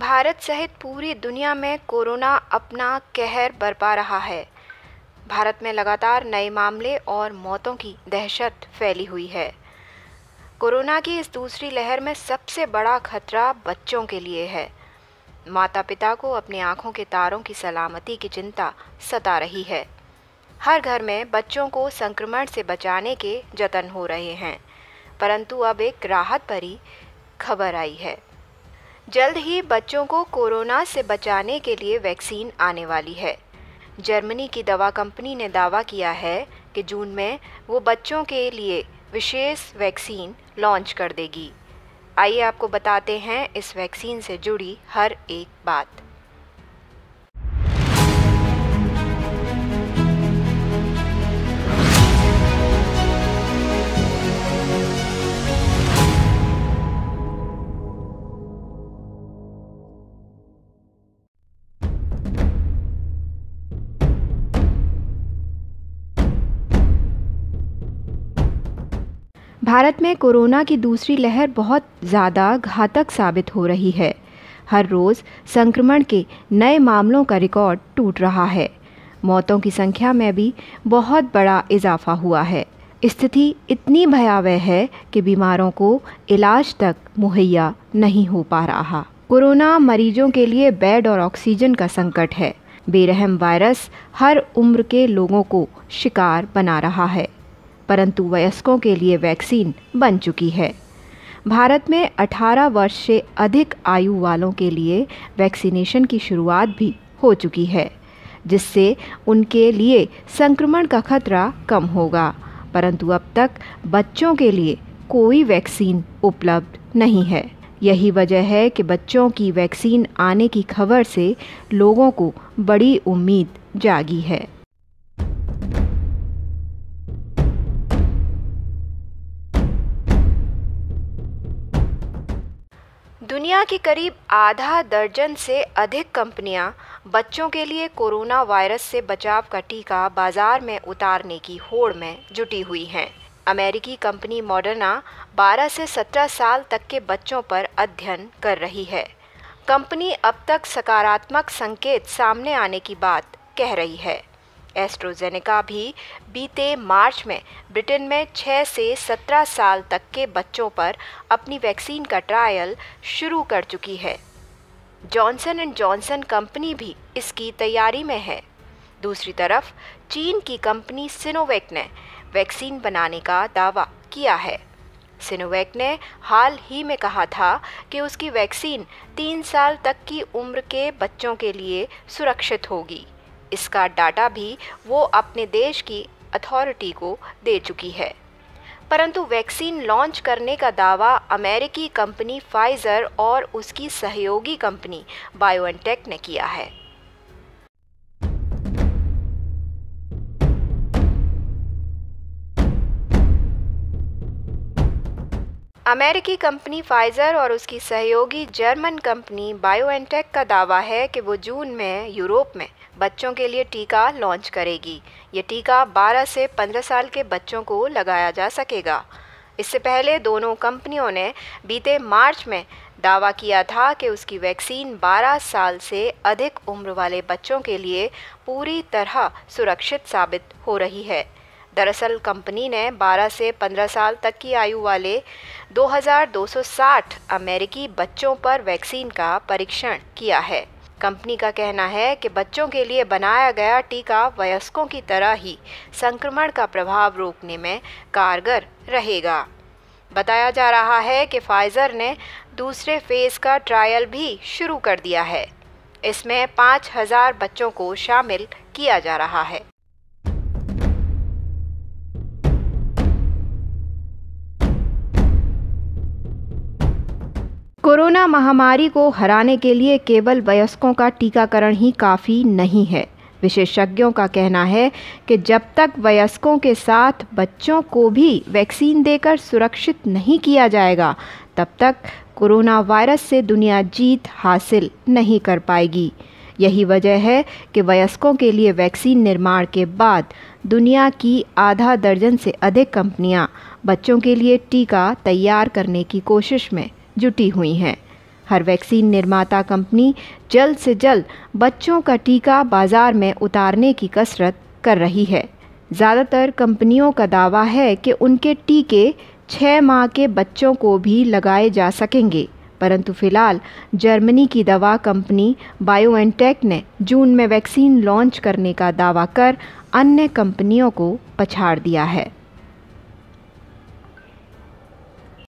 भारत सहित पूरी दुनिया में कोरोना अपना कहर बरपा रहा है भारत में लगातार नए मामले और मौतों की दहशत फैली हुई है कोरोना की इस दूसरी लहर में सबसे बड़ा खतरा बच्चों के लिए है माता पिता को अपनी आँखों के तारों की सलामती की चिंता सता रही है हर घर में बच्चों को संक्रमण से बचाने के जतन हो रहे हैं परंतु अब एक राहत भरी खबर आई है जल्द ही बच्चों को कोरोना से बचाने के लिए वैक्सीन आने वाली है जर्मनी की दवा कंपनी ने दावा किया है कि जून में वो बच्चों के लिए विशेष वैक्सीन लॉन्च कर देगी आइए आपको बताते हैं इस वैक्सीन से जुड़ी हर एक बात भारत में कोरोना की दूसरी लहर बहुत ज़्यादा घातक साबित हो रही है हर रोज़ संक्रमण के नए मामलों का रिकॉर्ड टूट रहा है मौतों की संख्या में भी बहुत बड़ा इजाफा हुआ है स्थिति इतनी भयावह है कि बीमारों को इलाज तक मुहैया नहीं हो पा रहा कोरोना मरीजों के लिए बेड और ऑक्सीजन का संकट है बेरहम वायरस हर उम्र के लोगों को शिकार बना रहा है परंतु वयस्कों के लिए वैक्सीन बन चुकी है भारत में 18 वर्ष से अधिक आयु वालों के लिए वैक्सीनेशन की शुरुआत भी हो चुकी है जिससे उनके लिए संक्रमण का खतरा कम होगा परंतु अब तक बच्चों के लिए कोई वैक्सीन उपलब्ध नहीं है यही वजह है कि बच्चों की वैक्सीन आने की खबर से लोगों को बड़ी उम्मीद जागी है दुनिया की करीब आधा दर्जन से अधिक कंपनियां बच्चों के लिए कोरोना वायरस से बचाव का टीका बाजार में उतारने की होड़ में जुटी हुई हैं अमेरिकी कंपनी मॉडर्ना 12 से 17 साल तक के बच्चों पर अध्ययन कर रही है कंपनी अब तक सकारात्मक संकेत सामने आने की बात कह रही है एस्ट्रोजेनेका भी बीते मार्च में ब्रिटेन में 6 से 17 साल तक के बच्चों पर अपनी वैक्सीन का ट्रायल शुरू कर चुकी है जॉनसन एंड जॉनसन कंपनी भी इसकी तैयारी में है दूसरी तरफ चीन की कंपनी सिनोवैक ने वैक्सीन बनाने का दावा किया है सिनोवैक ने हाल ही में कहा था कि उसकी वैक्सीन तीन साल तक की उम्र के बच्चों के लिए सुरक्षित होगी इसका डाटा भी वो अपने देश की अथॉरिटी को दे चुकी है परंतु वैक्सीन लॉन्च करने का दावा अमेरिकी कंपनी फाइज़र और उसकी सहयोगी कंपनी बायोएनटेक ने किया है अमेरिकी कंपनी फाइजर और उसकी सहयोगी जर्मन कंपनी बायोएनटेक का दावा है कि वो जून में यूरोप में बच्चों के लिए टीका लॉन्च करेगी ये टीका 12 से 15 साल के बच्चों को लगाया जा सकेगा इससे पहले दोनों कंपनियों ने बीते मार्च में दावा किया था कि उसकी वैक्सीन 12 साल से अधिक उम्र वाले बच्चों के लिए पूरी तरह सुरक्षित साबित हो रही है दरअसल कंपनी ने 12 से 15 साल तक की आयु वाले 2260 अमेरिकी बच्चों पर वैक्सीन का परीक्षण किया है कंपनी का कहना है कि बच्चों के लिए बनाया गया टीका वयस्कों की तरह ही संक्रमण का प्रभाव रोकने में कारगर रहेगा बताया जा रहा है कि फाइज़र ने दूसरे फेज़ का ट्रायल भी शुरू कर दिया है इसमें 5000 बच्चों को शामिल किया जा रहा है कोरोना महामारी को हराने के लिए केवल वयस्कों का टीकाकरण ही काफ़ी नहीं है विशेषज्ञों का कहना है कि जब तक वयस्कों के साथ बच्चों को भी वैक्सीन देकर सुरक्षित नहीं किया जाएगा तब तक कोरोना वायरस से दुनिया जीत हासिल नहीं कर पाएगी यही वजह है कि वयस्कों के लिए वैक्सीन निर्माण के बाद दुनिया की आधा दर्जन से अधिक कंपनियां बच्चों के लिए टीका तैयार करने की कोशिश में जुटी हुई हैं हर वैक्सीन निर्माता कंपनी जल्द से जल्द बच्चों का टीका बाजार में उतारने की कसरत कर रही है ज़्यादातर कंपनियों का दावा है कि उनके टीके छः माह के बच्चों को भी लगाए जा सकेंगे परंतु फिलहाल जर्मनी की दवा कंपनी बायो ने जून में वैक्सीन लॉन्च करने का दावा कर अन्य कंपनियों को पछाड़ दिया है